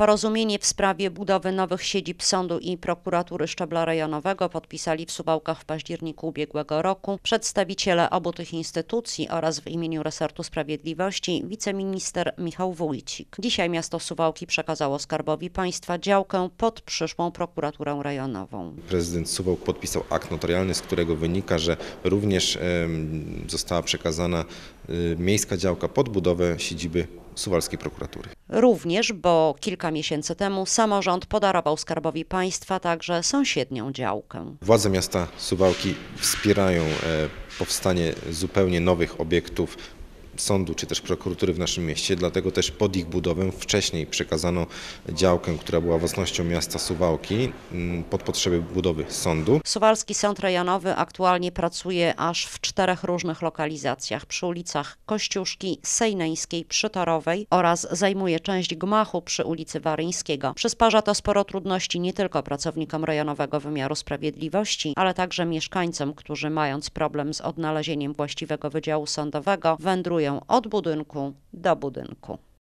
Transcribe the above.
Porozumienie w sprawie budowy nowych siedzib sądu i prokuratury szczebla rejonowego podpisali w Suwałkach w październiku ubiegłego roku przedstawiciele obu tych instytucji oraz w imieniu resortu sprawiedliwości wiceminister Michał Wójcik. Dzisiaj miasto Suwałki przekazało Skarbowi Państwa działkę pod przyszłą prokuraturę rejonową. Prezydent Suwałk podpisał akt notarialny, z którego wynika, że również została przekazana y, miejska działka pod budowę siedziby suwalskiej prokuratury. Również, bo kilka miesięcy temu samorząd podarował Skarbowi Państwa także sąsiednią działkę. Władze miasta Suwałki wspierają e, powstanie zupełnie nowych obiektów sądu czy też prokuratury w naszym mieście, dlatego też pod ich budowę wcześniej przekazano działkę, która była własnością miasta Suwałki mm, pod potrzeby budowy sądu. Suwalski Sąd Rejonowy aktualnie pracuje aż w czterech różnych lokalizacjach przy ulicach Kościuszki, Sejneńskiej, Przytorowej oraz zajmuje część gmachu przy ulicy Waryńskiego. Przysparza to sporo trudności nie tylko pracownikom rejonowego wymiaru sprawiedliwości, ale także mieszkańcom, którzy mając problem z odnalezieniem właściwego wydziału sądowego wędrują od budynku do budynku.